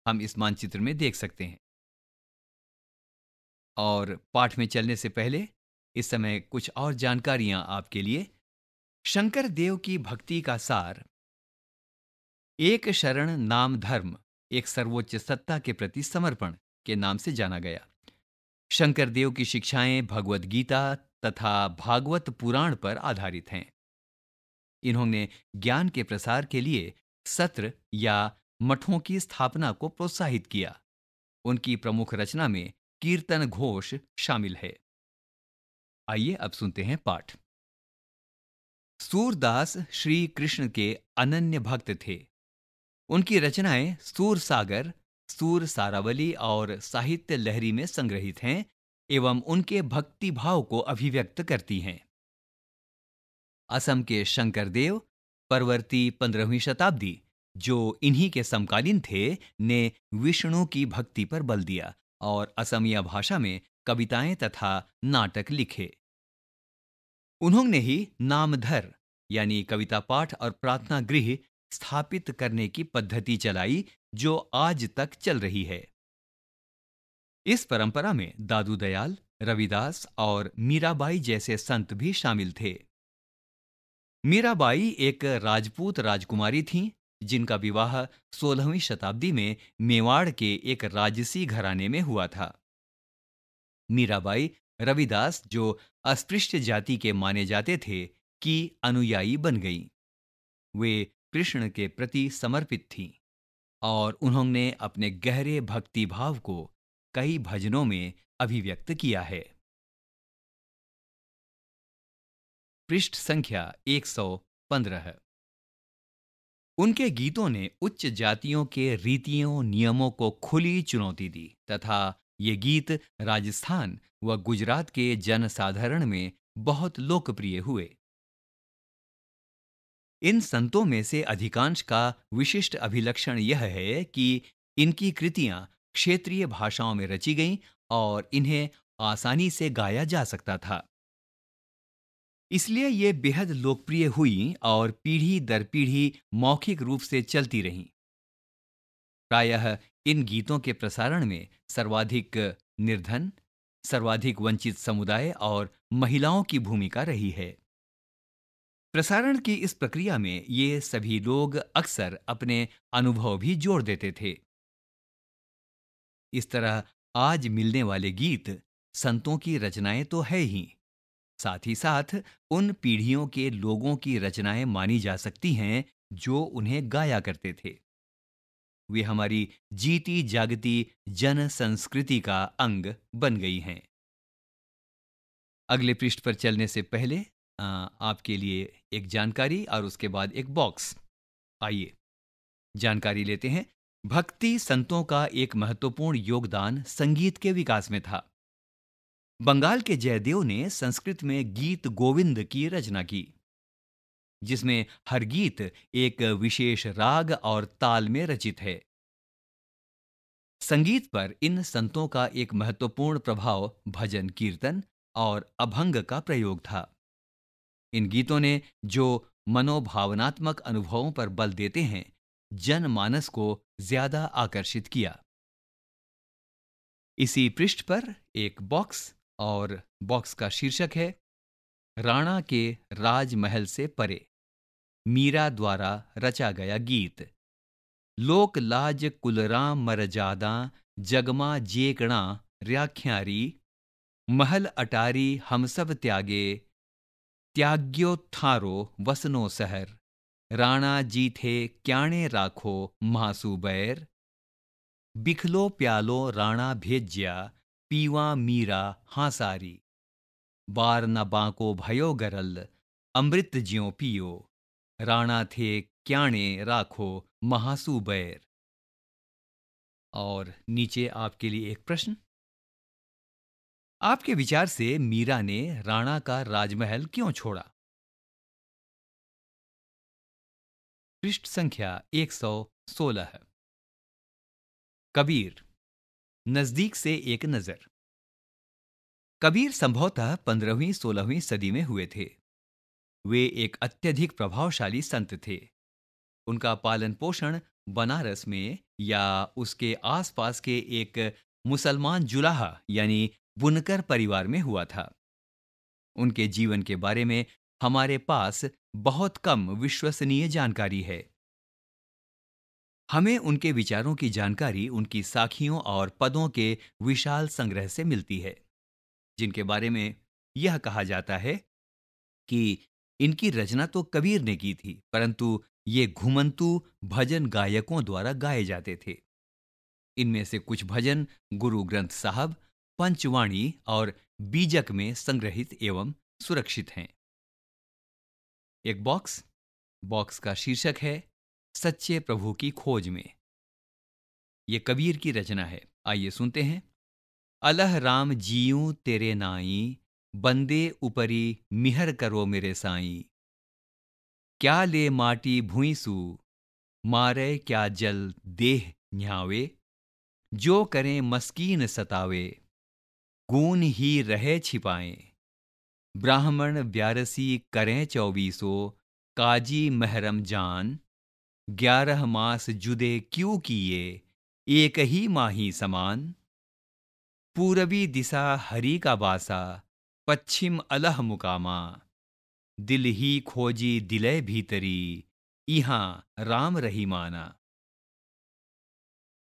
हम इस मानचित्र में देख सकते हैं और पाठ में चलने से पहले इस समय कुछ और जानकारियां आपके लिए शंकर देव की भक्ति का सार एक शरण नाम धर्म एक सर्वोच्च सत्ता के प्रति समर्पण के नाम से जाना गया शंकरदेव की शिक्षाएं भगवत गीता तथा भागवत पुराण पर आधारित हैं इन्होंने ज्ञान के प्रसार के लिए सत्र या मठों की स्थापना को प्रोत्साहित किया उनकी प्रमुख रचना में कीर्तन घोष शामिल है आइए अब सुनते हैं पाठ सूरदास श्री कृष्ण के अनन्य भक्त थे उनकी रचनाएं सूर सागर सूर सारावली और साहित्य लहरी में संग्रहित हैं एवं उनके भक्ति भाव को अभिव्यक्त करती हैं असम के शंकरदेव परवर्ती पंद्रहवीं शताब्दी जो इन्हीं के समकालीन थे ने विष्णु की भक्ति पर बल दिया और असमिया भाषा में कविताएं तथा नाटक लिखे उन्होंने ही नामधर यानी कविता पाठ और प्रार्थना गृह स्थापित करने की पद्धति चलाई जो आज तक चल रही है इस परंपरा में दादू दयाल रविदास और मीराबाई जैसे संत भी शामिल थे मीराबाई एक राजपूत राजकुमारी थीं जिनका विवाह 16वीं शताब्दी में मेवाड़ के एक राजसी घराने में हुआ था मीराबाई रविदास जो अस्पृश्य जाति के माने जाते थे की अनुयायी बन गईं। वे कृष्ण के प्रति समर्पित थी और उन्होंने अपने गहरे भक्ति भाव को कई भजनों में अभिव्यक्त किया है पृष्ठ संख्या 115 उनके गीतों ने उच्च जातियों के रीतियों नियमों को खुली चुनौती दी तथा ये गीत राजस्थान व गुजरात के जनसाधारण में बहुत लोकप्रिय हुए इन संतों में से अधिकांश का विशिष्ट अभिलक्षण यह है कि इनकी कृतियां क्षेत्रीय भाषाओं में रची गईं और इन्हें आसानी से गाया जा सकता था इसलिए ये बेहद लोकप्रिय हुई और पीढ़ी दर पीढ़ी मौखिक रूप से चलती रहीं प्रायः इन गीतों के प्रसारण में सर्वाधिक निर्धन सर्वाधिक वंचित समुदाय और महिलाओं की भूमिका रही है प्रसारण की इस प्रक्रिया में ये सभी लोग अक्सर अपने अनुभव भी जोड़ देते थे इस तरह आज मिलने वाले गीत संतों की रचनाएं तो है ही साथ ही साथ उन पीढ़ियों के लोगों की रचनाएं मानी जा सकती हैं जो उन्हें गाया करते थे वे हमारी जीती जागती जन संस्कृति का अंग बन गई हैं अगले पृष्ठ पर चलने से पहले आपके लिए एक जानकारी और उसके बाद एक बॉक्स आइए जानकारी लेते हैं भक्ति संतों का एक महत्वपूर्ण योगदान संगीत के विकास में था बंगाल के जयदेव ने संस्कृत में गीत गोविंद की रचना की जिसमें हर गीत एक विशेष राग और ताल में रचित है संगीत पर इन संतों का एक महत्वपूर्ण प्रभाव भजन कीर्तन और अभंग का प्रयोग था इन गीतों ने जो मनोभावनात्मक अनुभवों पर बल देते हैं जनमानस को ज्यादा आकर्षित किया इसी पृष्ठ पर एक बॉक्स और बॉक्स का शीर्षक है राणा के राजमहल से परे मीरा द्वारा रचा गया गीत लोक लाज कुलराम मरजादा जगमा जेकणा र्याख्यारी महल अटारी हम सब त्यागे त्याग्यो थारो वसनो सहर राणा जी थे क्याणे राखो महासुबैर बिखलो प्यालो राणा भेज्या पीवा मीरा हासारी बार न बाको भयो गरल अमृत ज्यो पियो राणा थे क्याणे राखो महासुबैर और नीचे आपके लिए एक प्रश्न आपके विचार से मीरा ने राणा का राजमहल क्यों छोड़ा पृष्ठ संख्या 116 है कबीर नजदीक से एक नजर कबीर संभवतः पंद्रहवीं सोलहवीं सदी में हुए थे वे एक अत्यधिक प्रभावशाली संत थे उनका पालन पोषण बनारस में या उसके आसपास के एक मुसलमान जुलाहा यानी बुनकर परिवार में हुआ था उनके जीवन के बारे में हमारे पास बहुत कम विश्वसनीय जानकारी है हमें उनके विचारों की जानकारी उनकी साखियों और पदों के विशाल संग्रह से मिलती है जिनके बारे में यह कहा जाता है कि इनकी रचना तो कबीर ने की थी परंतु ये घुमंतु भजन गायकों द्वारा गाए जाते थे इनमें से कुछ भजन गुरु ग्रंथ साहब पंचवाणी और बीजक में संग्रहित एवं सुरक्षित हैं एक बॉक्स बॉक्स का शीर्षक है सच्चे प्रभु की खोज में ये कबीर की रचना है आइए सुनते हैं अलह राम जीव तेरे नाई बंदे उपरी मिहर करो मेरे साई क्या ले माटी भूईसू मारे क्या जल देह न्यावे जो करें मस्कीन सतावे गून ही रहे छिपाए ब्राह्मण व्यारसी करें चौबीसो काजी महरम जान ग्यारह मास जुदे क्यों किए एक ही माही समान पूरबी दिशा हरि का बासा पश्चिम अलह मुकामा दिल ही खोजी दिले भीतरी यहाँ राम रही माना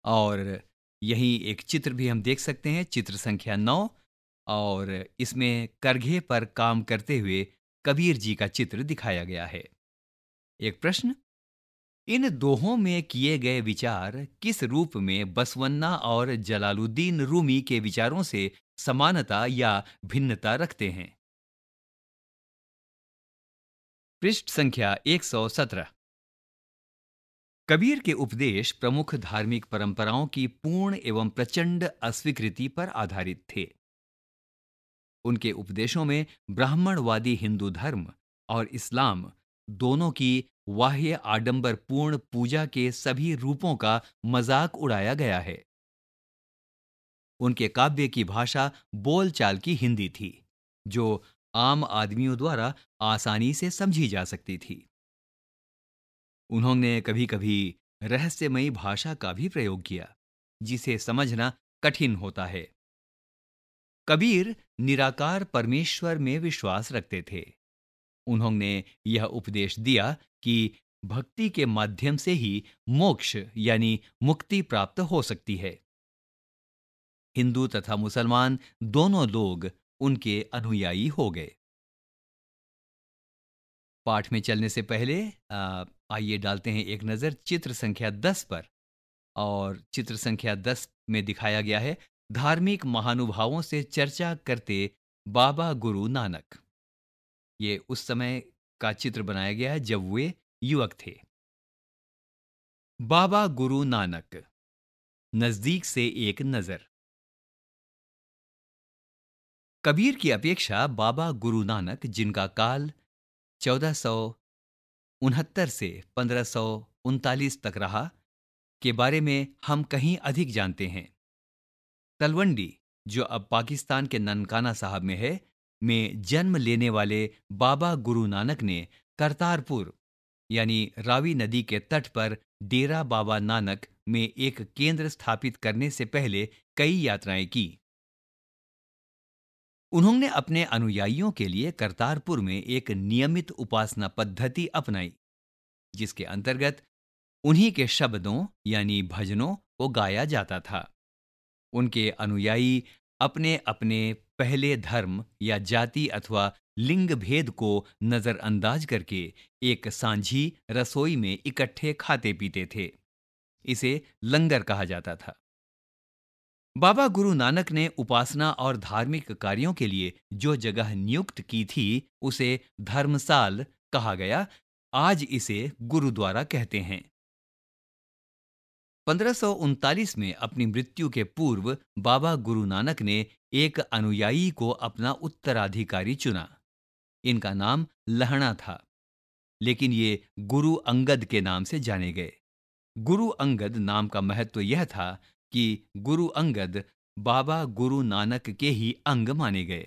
और यही एक चित्र भी हम देख सकते हैं चित्र संख्या नौ और इसमें करघे पर काम करते हुए कबीर जी का चित्र दिखाया गया है एक प्रश्न इन दोहों में किए गए विचार किस रूप में बसवन्ना और जलालुद्दीन रूमी के विचारों से समानता या भिन्नता रखते हैं पृष्ठ संख्या 117 कबीर के उपदेश प्रमुख धार्मिक परंपराओं की पूर्ण एवं प्रचंड अस्वीकृति पर आधारित थे उनके उपदेशों में ब्राह्मणवादी हिंदू धर्म और इस्लाम दोनों की बाह्य आडंबरपूर्ण पूजा के सभी रूपों का मजाक उड़ाया गया है उनके काव्य की भाषा बोलचाल की हिंदी थी जो आम आदमियों द्वारा आसानी से समझी जा सकती थी उन्होंने कभी कभी रहस्यमयी भाषा का भी प्रयोग किया जिसे समझना कठिन होता है कबीर निराकार परमेश्वर में विश्वास रखते थे उन्होंने यह उपदेश दिया कि भक्ति के माध्यम से ही मोक्ष यानी मुक्ति प्राप्त हो सकती है हिंदू तथा मुसलमान दोनों लोग उनके अनुयायी हो गए पाठ में चलने से पहले आ, आइए डालते हैं एक नज़र चित्र संख्या दस पर और चित्र संख्या दस में दिखाया गया है धार्मिक महानुभावों से चर्चा करते बाबा गुरु नानक ये उस समय का चित्र बनाया गया है जब वे युवक थे बाबा गुरु नानक नजदीक से एक नजर कबीर की अपेक्षा बाबा गुरु नानक जिनका काल सौ उनहत्तर से पंद्रह तक रहा के बारे में हम कहीं अधिक जानते हैं तलवंडी जो अब पाकिस्तान के ननकाना साहब में है में जन्म लेने वाले बाबा गुरु नानक ने करतारपुर यानी रावी नदी के तट पर डेरा बाबा नानक में एक केंद्र स्थापित करने से पहले कई यात्राएं की उन्होंने अपने अनुयायियों के लिए करतारपुर में एक नियमित उपासना पद्धति अपनाई जिसके अंतर्गत उन्हीं के शब्दों यानी भजनों को गाया जाता था उनके अनुयायी अपने अपने पहले धर्म या जाति अथवा लिंग भेद को नज़रअंदाज करके एक सांझी रसोई में इकट्ठे खाते पीते थे इसे लंगर कहा जाता था बाबा गुरु नानक ने उपासना और धार्मिक कार्यों के लिए जो जगह नियुक्त की थी उसे धर्मसाल कहा गया आज इसे गुरुद्वारा कहते हैं पंद्रह में अपनी मृत्यु के पूर्व बाबा गुरु नानक ने एक अनुयायी को अपना उत्तराधिकारी चुना इनका नाम लहणा था लेकिन ये गुरु अंगद के नाम से जाने गए गुरु अंगद नाम का महत्व यह था कि गुरु अंगद बाबा गुरु नानक के ही अंग माने गए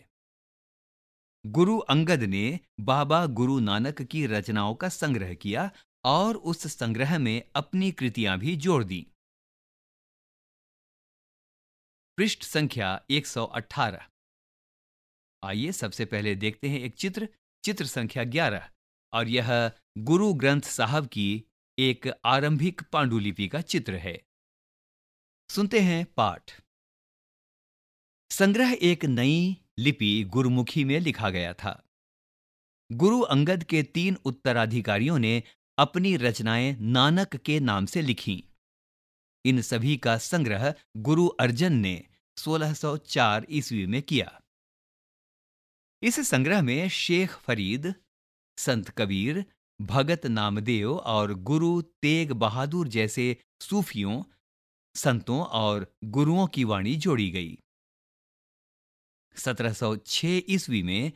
गुरु अंगद ने बाबा गुरु नानक की रचनाओं का संग्रह किया और उस संग्रह में अपनी कृतियां भी जोड़ दी पृष्ठ संख्या 118 आइए सबसे पहले देखते हैं एक चित्र चित्र संख्या 11 और यह गुरु ग्रंथ साहब की एक आरंभिक पांडुलिपि का चित्र है सुनते हैं पाठ संग्रह एक नई लिपि गुरुमुखी में लिखा गया था गुरु अंगद के तीन उत्तराधिकारियों ने अपनी रचनाएं नानक के नाम से लिखीं। इन सभी का संग्रह गुरु अर्जन ने 1604 ईस्वी में किया इस संग्रह में शेख फरीद संत कबीर भगत नामदेव और गुरु तेग बहादुर जैसे सूफियों संतों और गुरुओं की वाणी जोड़ी गई 1706 ईस्वी में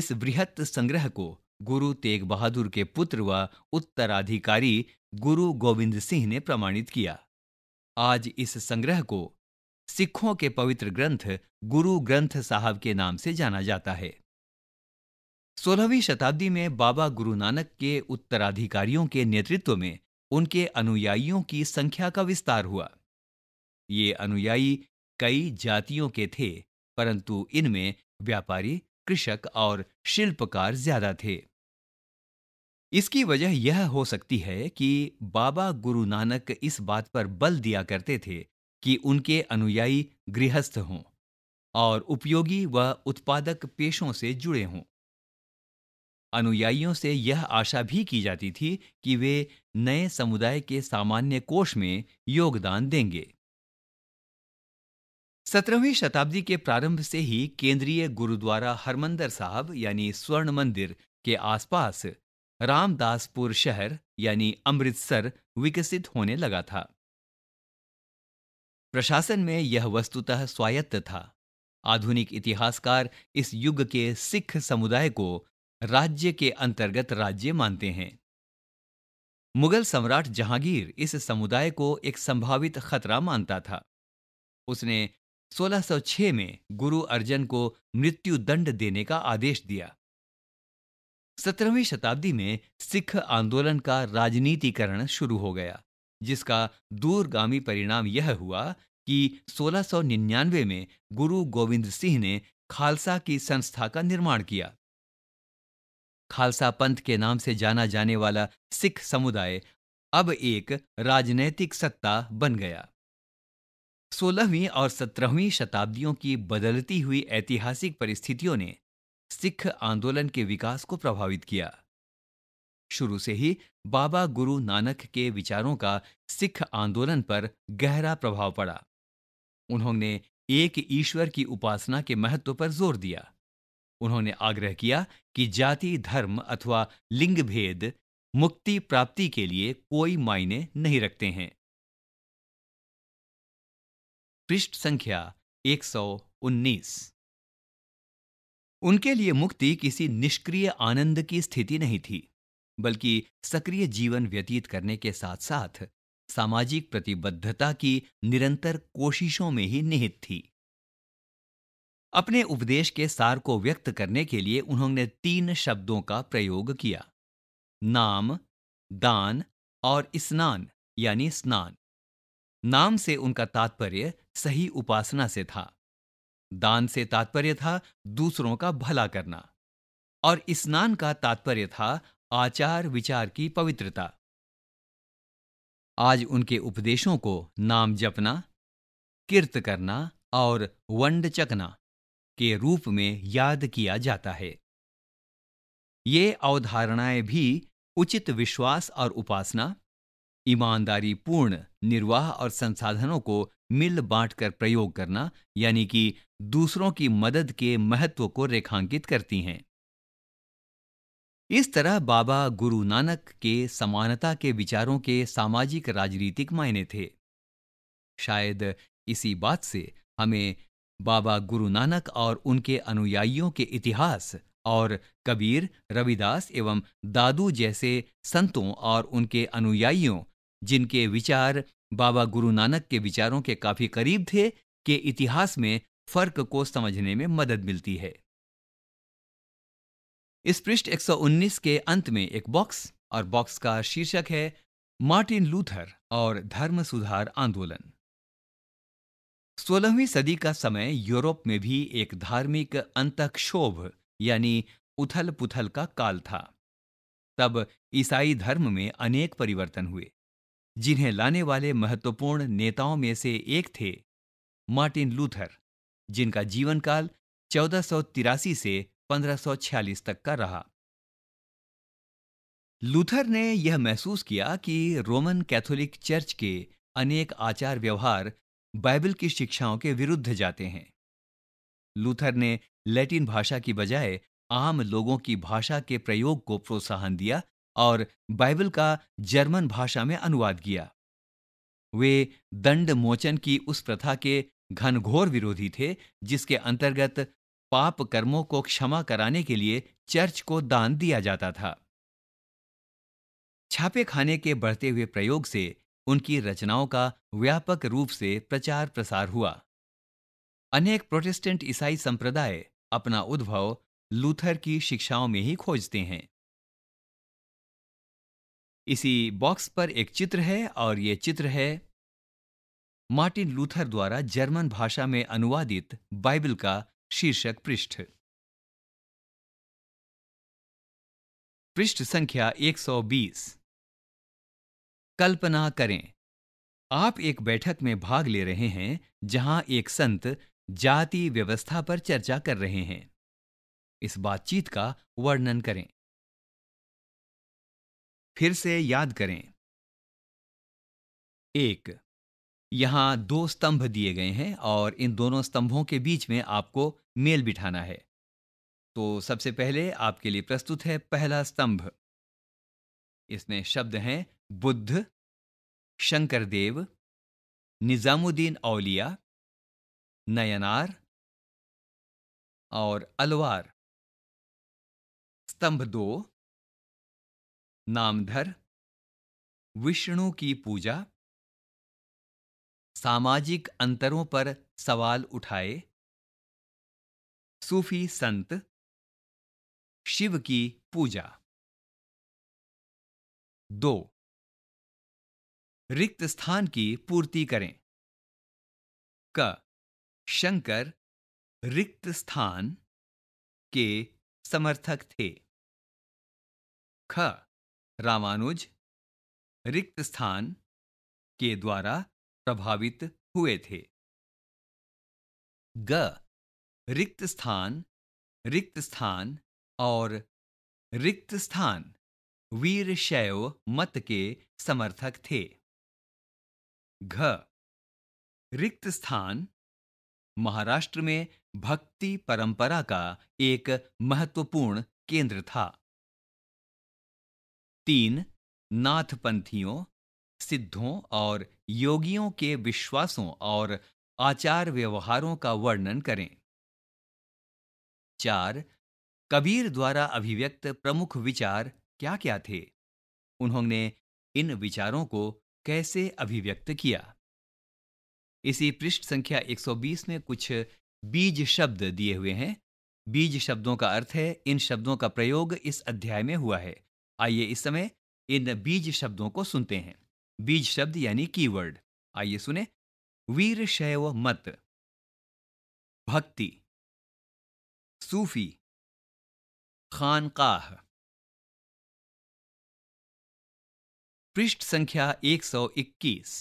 इस वृहत संग्रह को गुरु तेग बहादुर के पुत्र व उत्तराधिकारी गुरु गोविंद सिंह ने प्रमाणित किया आज इस संग्रह को सिखों के पवित्र ग्रंथ गुरु ग्रंथ साहब के नाम से जाना जाता है सोलहवीं शताब्दी में बाबा गुरु नानक के उत्तराधिकारियों के नेतृत्व में उनके अनुयायियों की संख्या का विस्तार हुआ ये अनुयायी कई जातियों के थे परंतु इनमें व्यापारी कृषक और शिल्पकार ज्यादा थे इसकी वजह यह हो सकती है कि बाबा गुरु नानक इस बात पर बल दिया करते थे कि उनके अनुयायी गृहस्थ हों और उपयोगी व उत्पादक पेशों से जुड़े हों अनुयायियों से यह आशा भी की जाती थी कि वे नए समुदाय के सामान्य कोष में योगदान देंगे सत्रहवीं शताब्दी के प्रारंभ से ही केंद्रीय गुरुद्वारा हरमंदर साहब यानी स्वर्ण मंदिर के आसपास रामदासपुर शहर यानी अमृतसर विकसित होने लगा था प्रशासन में यह वस्तुतः स्वायत्त था आधुनिक इतिहासकार इस युग के सिख समुदाय को राज्य के अंतर्गत राज्य मानते हैं मुगल सम्राट जहांगीर इस समुदाय को एक संभावित खतरा मानता था उसने 1606 में गुरु अर्जन को मृत्यु दंड देने का आदेश दिया सत्रहवीं शताब्दी में सिख आंदोलन का राजनीतिकरण शुरू हो गया जिसका दूरगामी परिणाम यह हुआ कि 1699 में गुरु गोविंद सिंह ने खालसा की संस्था का निर्माण किया खालसा पंथ के नाम से जाना जाने वाला सिख समुदाय अब एक राजनैतिक सत्ता बन गया सोलहवीं और सत्रहवीं शताब्दियों की बदलती हुई ऐतिहासिक परिस्थितियों ने सिख आंदोलन के विकास को प्रभावित किया शुरू से ही बाबा गुरु नानक के विचारों का सिख आंदोलन पर गहरा प्रभाव पड़ा उन्होंने एक ईश्वर की उपासना के महत्व पर जोर दिया उन्होंने आग्रह किया कि जाति धर्म अथवा लिंग भेद मुक्ति प्राप्ति के लिए कोई मायने नहीं रखते हैं पृष्ठ संख्या 119 उनके लिए मुक्ति किसी निष्क्रिय आनंद की स्थिति नहीं थी बल्कि सक्रिय जीवन व्यतीत करने के साथ साथ सामाजिक प्रतिबद्धता की निरंतर कोशिशों में ही निहित थी अपने उपदेश के सार को व्यक्त करने के लिए उन्होंने तीन शब्दों का प्रयोग किया नाम दान और स्नान यानी स्नान नाम से उनका तात्पर्य सही उपासना से था दान से तात्पर्य था दूसरों का भला करना और स्नान का तात्पर्य था आचार विचार की पवित्रता आज उनके उपदेशों को नाम जपना कीर्त करना और वंड चकना के रूप में याद किया जाता है ये अवधारणाएं भी उचित विश्वास और उपासना ईमानदारी पूर्ण निर्वाह और संसाधनों को मिल बांट कर प्रयोग करना यानी कि दूसरों की मदद के महत्व को रेखांकित करती हैं इस तरह बाबा गुरु नानक के समानता के विचारों के सामाजिक राजनीतिक मायने थे शायद इसी बात से हमें बाबा गुरु नानक और उनके अनुयायियों के इतिहास और कबीर रविदास एवं दादू जैसे संतों और उनके अनुयायियों जिनके विचार बाबा गुरु नानक के विचारों के काफी करीब थे के इतिहास में फर्क को समझने में मदद मिलती है इस पृष्ठ 119 के अंत में एक बॉक्स और बॉक्स का शीर्षक है मार्टिन लूथर और धर्म सुधार आंदोलन सोलहवीं सदी का समय यूरोप में भी एक धार्मिक अंतक्षोभ यानी उथल पुथल का काल था तब ईसाई धर्म में अनेक परिवर्तन हुए जिन्हें लाने वाले महत्वपूर्ण नेताओं में से एक थे मार्टिन लूथर जिनका जीवन काल चौदह से 1546 तक का रहा लूथर ने यह महसूस किया कि रोमन कैथोलिक चर्च के अनेक आचार व्यवहार बाइबल की शिक्षाओं के विरुद्ध जाते हैं लूथर ने लैटिन भाषा की बजाय आम लोगों की भाषा के प्रयोग को प्रोत्साहन दिया और बाइबल का जर्मन भाषा में अनुवाद किया वे दंड मोचन की उस प्रथा के घनघोर विरोधी थे जिसके अंतर्गत पाप कर्मों को क्षमा कराने के लिए चर्च को दान दिया जाता था छापे खाने के बढ़ते हुए प्रयोग से उनकी रचनाओं का व्यापक रूप से प्रचार प्रसार हुआ अनेक प्रोटेस्टेंट ईसाई संप्रदाय अपना उद्भव लूथर की शिक्षाओं में ही खोजते हैं इसी बॉक्स पर एक चित्र है और ये चित्र है मार्टिन लूथर द्वारा जर्मन भाषा में अनुवादित बाइबल का शीर्षक पृष्ठ पृष्ठ संख्या 120 कल्पना करें आप एक बैठक में भाग ले रहे हैं जहां एक संत जाति व्यवस्था पर चर्चा कर रहे हैं इस बातचीत का वर्णन करें फिर से याद करें एक यहां दो स्तंभ दिए गए हैं और इन दोनों स्तंभों के बीच में आपको मेल बिठाना है तो सबसे पहले आपके लिए प्रस्तुत है पहला स्तंभ इसमें शब्द हैं बुद्ध शंकरदेव निज़ामुद्दीन औलिया नयनार और अलवार स्तंभ दो नामधर विष्णु की पूजा सामाजिक अंतरों पर सवाल उठाए सूफी संत शिव की पूजा दो रिक्त स्थान की पूर्ति करें क शंकर रिक्त स्थान के समर्थक थे ख रामानुज रिक्त स्थान के द्वारा प्रभावित हुए थे ग रिक्त स्थान रिक्त स्थान और रिक्त स्थान वीर शैव मत के समर्थक थे घ रिक्त स्थान महाराष्ट्र में भक्ति परंपरा का एक महत्वपूर्ण केंद्र था तीन नाथपंथियों सिद्धों और योगियों के विश्वासों और आचार व्यवहारों का वर्णन करें चार कबीर द्वारा अभिव्यक्त प्रमुख विचार क्या क्या थे उन्होंने इन विचारों को कैसे अभिव्यक्त किया इसी पृष्ठ संख्या 120 में कुछ बीज शब्द दिए हुए हैं बीज शब्दों का अर्थ है इन शब्दों का प्रयोग इस अध्याय में हुआ है आइए इस समय इन बीज शब्दों को सुनते हैं बीज शब्द यानी कीवर्ड आइए सुने वीर शैव मत भक्ति सूफी खानकाह पृष्ठ संख्या 121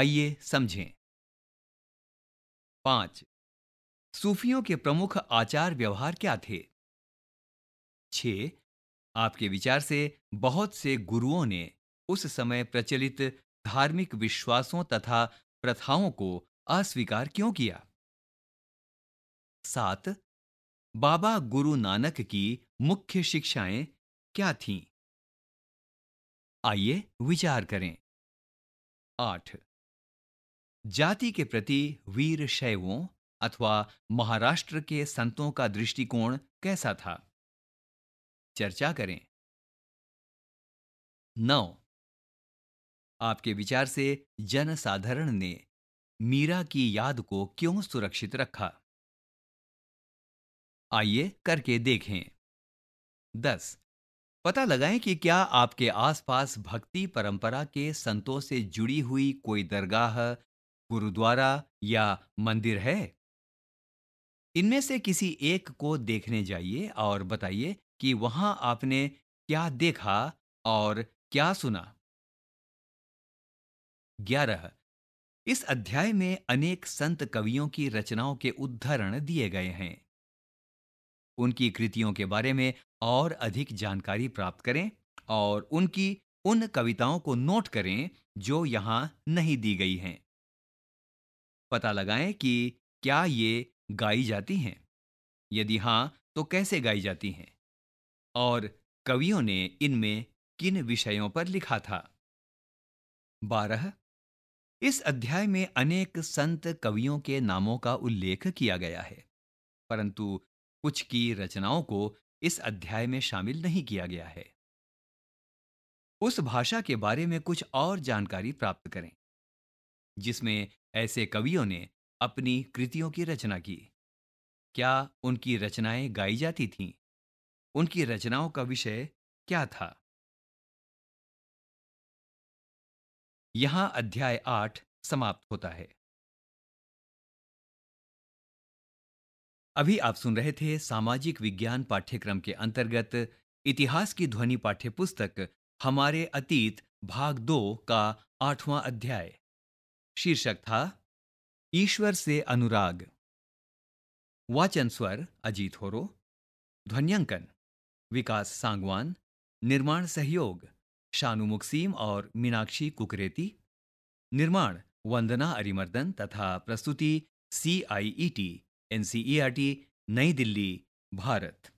आइए समझें पांच सूफियों के प्रमुख आचार व्यवहार क्या थे छे आपके विचार से बहुत से गुरुओं ने उस समय प्रचलित धार्मिक विश्वासों तथा प्रथाओं को अस्वीकार क्यों किया सात बाबा गुरु नानक की मुख्य शिक्षाएं क्या थीं? आइए विचार करें आठ जाति के प्रति वीर शैवों अथवा महाराष्ट्र के संतों का दृष्टिकोण कैसा था चर्चा करें नौ आपके विचार से जनसाधारण ने मीरा की याद को क्यों सुरक्षित रखा आइए करके देखें दस पता लगाएं कि क्या आपके आसपास भक्ति परंपरा के संतों से जुड़ी हुई कोई दरगाह गुरुद्वारा या मंदिर है इनमें से किसी एक को देखने जाइए और बताइए कि वहां आपने क्या देखा और क्या सुना ग्यारह इस अध्याय में अनेक संत कवियों की रचनाओं के उद्धरण दिए गए हैं उनकी कृतियों के बारे में और अधिक जानकारी प्राप्त करें और उनकी उन कविताओं को नोट करें जो यहां नहीं दी गई हैं पता लगाएं कि क्या ये गाई जाती हैं यदि हां तो कैसे गाई जाती हैं और कवियों ने इनमें किन विषयों पर लिखा था बारह इस अध्याय में अनेक संत कवियों के नामों का उल्लेख किया गया है परंतु कुछ की रचनाओं को इस अध्याय में शामिल नहीं किया गया है उस भाषा के बारे में कुछ और जानकारी प्राप्त करें जिसमें ऐसे कवियों ने अपनी कृतियों की रचना की क्या उनकी रचनाएं गाई जाती थीं? उनकी रचनाओं का विषय क्या था यहां अध्याय आठ समाप्त होता है अभी आप सुन रहे थे सामाजिक विज्ञान पाठ्यक्रम के अंतर्गत इतिहास की ध्वनि पाठ्यपुस्तक हमारे अतीत भाग दो का आठवां अध्याय शीर्षक था ईश्वर से अनुराग वाचन स्वर अजीत होरो ध्वनियांकन विकास सांगवान निर्माण सहयोग शानु मुक्सीम और मीनाक्षी कुकरेती निर्माण वंदना अरिमर्दन तथा प्रस्तुति C I E T N C E R T New Delhi Bharat